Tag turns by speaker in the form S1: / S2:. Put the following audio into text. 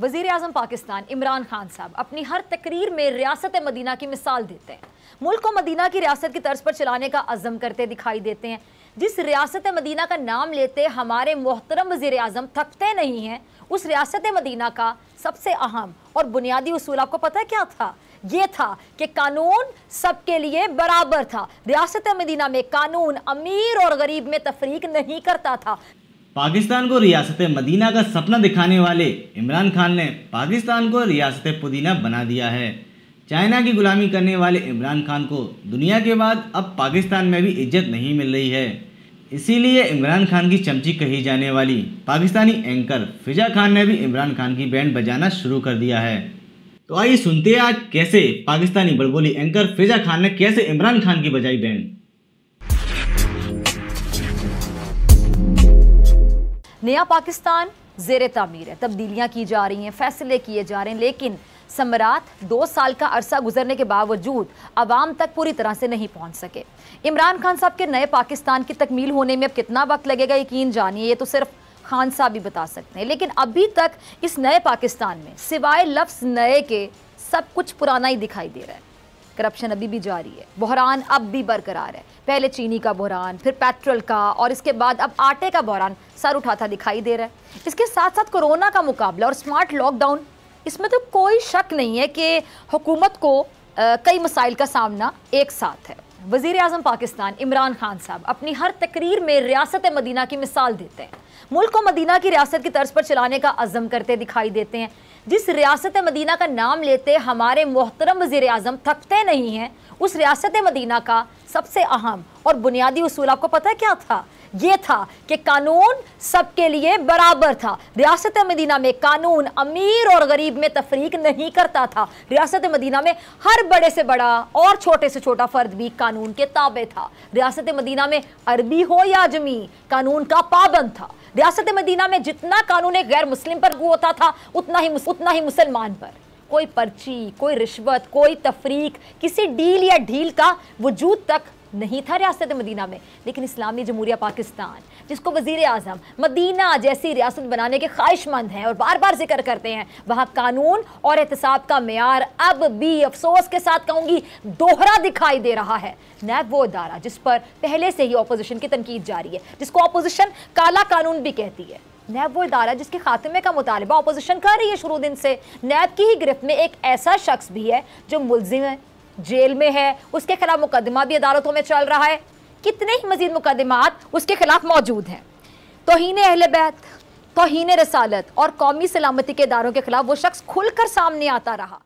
S1: वजीर अजम पाकिस्तान इमरान खान साहब अपनी हर तकरीर में रियासत मदीना की मिसाल देते हैं मुल्क को मदीना की रियासत की तर्ज पर चलाने का अज़म करते दिखाई देते हैं जिस रियासत मदीना का नाम लेते हमारे मोहतरम वजीर अजम थकते नहीं हैं उस रियासत मदीना का सबसे अहम और बुनियादी असूल आपको पता है क्या था ये था कि कानून सबके लिए बराबर था रियासत मदीना में कानून अमीर और गरीब में तफरीक नहीं करता था
S2: पाकिस्तान को रियासत मदीना का सपना दिखाने वाले इमरान खान ने पाकिस्तान को रियासत पुदीना बना दिया है चाइना की गुलामी करने वाले इमरान खान को दुनिया के बाद अब पाकिस्तान में भी इज्जत नहीं मिल रही है इसीलिए इमरान खान की चमची कही जाने वाली पाकिस्तानी एंकर फिजा खान ने भी इमरान खान की बैंड बजाना शुरू कर दिया है तो आइए सुनते हैं आज कैसे पाकिस्तानी बड़बोली एंकर फिजा खान ने कैसे इमरान खान की बजाई बैंड
S1: नया पाकिस्तान जेर तमीर है तब्दीलियाँ की जा रही हैं फैसले किए जा रहे हैं लेकिन समरात दो साल का अरसा गुजरने के बावजूद आवाम तक पूरी तरह से नहीं पहुंच सके इमरान खान साहब के नए पाकिस्तान की तकमील होने में अब कितना वक्त लगेगा यकीन जानिए ये तो सिर्फ खान साहब ही बता सकते हैं लेकिन अभी तक इस नए पाकिस्तान में सिवाय लफ्ज़ नए के सब कुछ पुराना ही दिखाई दे रहा है करप्शन अभी भी जारी है बहरान अब भी बरकरार है पहले चीनी का बहरान फिर पेट्रोल का और इसके बाद अब आटे का बहरान सर उठाता दिखाई दे रहा है इसके साथ साथ कोरोना का मुकाबला और स्मार्ट लॉकडाउन इसमें तो कोई शक नहीं है कि हुकूमत को आ, कई मसाइल का सामना एक साथ है वजीर अजम पाकिस्तान इमरान खान साहब अपनी हर तकरीर में रियासत मदीना की मिसाल देते हैं मुल्क को मदीना की रियासत की तर्ज पर चलाने का अज़म करते दिखाई देते हैं जिस रियासत मदीना का नाम लेते हमारे मोहतरम वजीर अजम थकते नहीं हैं उस रियासत मदीना का सबसे अहम और बुनियादी उसूल आपको पता है क्या था ये था कि कानून सबके लिए बराबर था रियासत मदीना में कानून अमीर और गरीब में तफरीक नहीं करता था रियासत मदीना में हर बड़े से बड़ा और छोटे से छोटा फ़र्द भी कानून के ताबे था रियासत मदीना में अरबी हो या जमी कानून का पाबंद था रियासत मदीना में जितना कानून एक गैर मुस्लिम पर होता था उतना ही उतना ही मुसलमान पर कोई पर्ची कोई रिश्वत कोई तफरीक किसी डील या ढील का वजूद तक नहीं था रियासत मदीना में लेकिन इस्लामी जमहूरिया पाकिस्तान जिसको वजीर अजम मदीना जैसी रियासत बनाने के ख्वाहिशमंद हैं और बार बार जिक्र करते हैं वहाँ कानून और एहतसाब का मैार अब भी अफसोस के साथ कहूँगी दोहरा दिखाई दे रहा है नैब वो अदारा जिस पर पहले से ही अपोजिशन की तनकीद जारी है जिसको अपोजिशन काला कानून भी कहती है नैब वो इदारा जिसके खात्मे का मुतालबा अपोजिशन कर रही है शुरू दिन से नैब की ही गिरफ्त में एक ऐसा शख्स भी है जो मुलजिम है जेल में है उसके खिलाफ मुकदमा भी अदालतों में चल रहा है कितने ही मजीद मुकदमात उसके खिलाफ मौजूद हैं तोहन अहल बैत तोहन रसालत और कौमी सलामती के इदारों के खिलाफ वो शख्स खुलकर सामने आता रहा